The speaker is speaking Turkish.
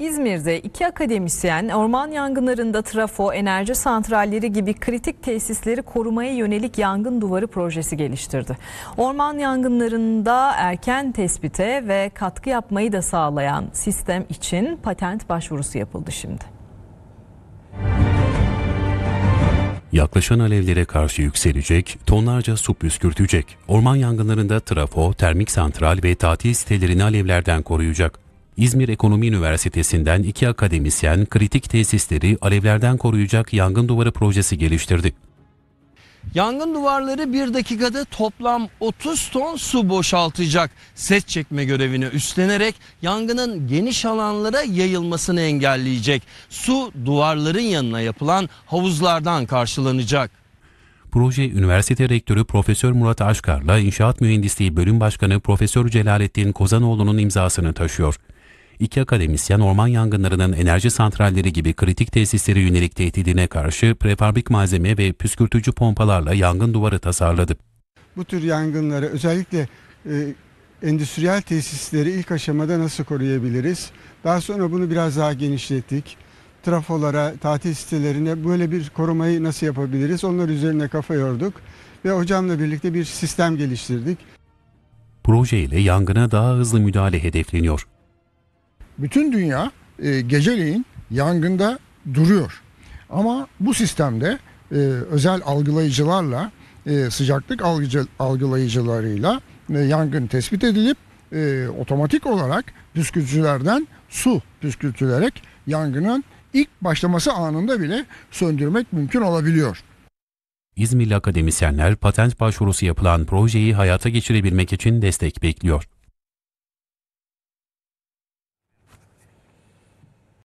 İzmir'de iki akademisyen orman yangınlarında trafo, enerji santralleri gibi kritik tesisleri korumaya yönelik yangın duvarı projesi geliştirdi. Orman yangınlarında erken tespite ve katkı yapmayı da sağlayan sistem için patent başvurusu yapıldı şimdi. yaklaşan alevlere karşı yükselecek, tonlarca su püskürtecek, orman yangınlarında trafo, termik santral ve tatil sitelerini alevlerden koruyacak. İzmir Ekonomi Üniversitesi'nden iki akademisyen kritik tesisleri alevlerden koruyacak yangın duvarı projesi geliştirdi. Yangın duvarları bir dakikada toplam 30 ton su boşaltacak. Ses çekme görevini üstlenerek yangının geniş alanlara yayılmasını engelleyecek. Su duvarların yanına yapılan havuzlardan karşılanacak. Proje Üniversite Rektörü Profesör Murat Aşkar'la İnşaat Mühendisliği Bölüm Başkanı Profesör Celalettin Kozanoğlu'nun imzasını taşıyor iki akademisyen orman yangınlarının enerji santralleri gibi kritik tesislere yönelik tehdidine karşı prefabrik malzeme ve püskürtücü pompalarla yangın duvarı tasarladı. Bu tür yangınlara özellikle e, endüstriyel tesisleri ilk aşamada nasıl koruyabiliriz? Daha sonra bunu biraz daha genişlettik. Trafolara, tatil sitelerine böyle bir korumayı nasıl yapabiliriz? Onlar üzerine kafa yorduk ve hocamla birlikte bir sistem geliştirdik. Proje ile yangına daha hızlı müdahale hedefleniyor bütün dünya e, geceleyin yangında duruyor. Ama bu sistemde e, özel algılayıcılarla e, sıcaklık algıcı, algılayıcılarıyla e, yangın tespit edilip e, otomatik olarak püskürtücülerden su püskürtülerek yangının ilk başlaması anında bile söndürmek mümkün olabiliyor. İzmirli akademisyenler patent başvurusu yapılan projeyi hayata geçirebilmek için destek bekliyor.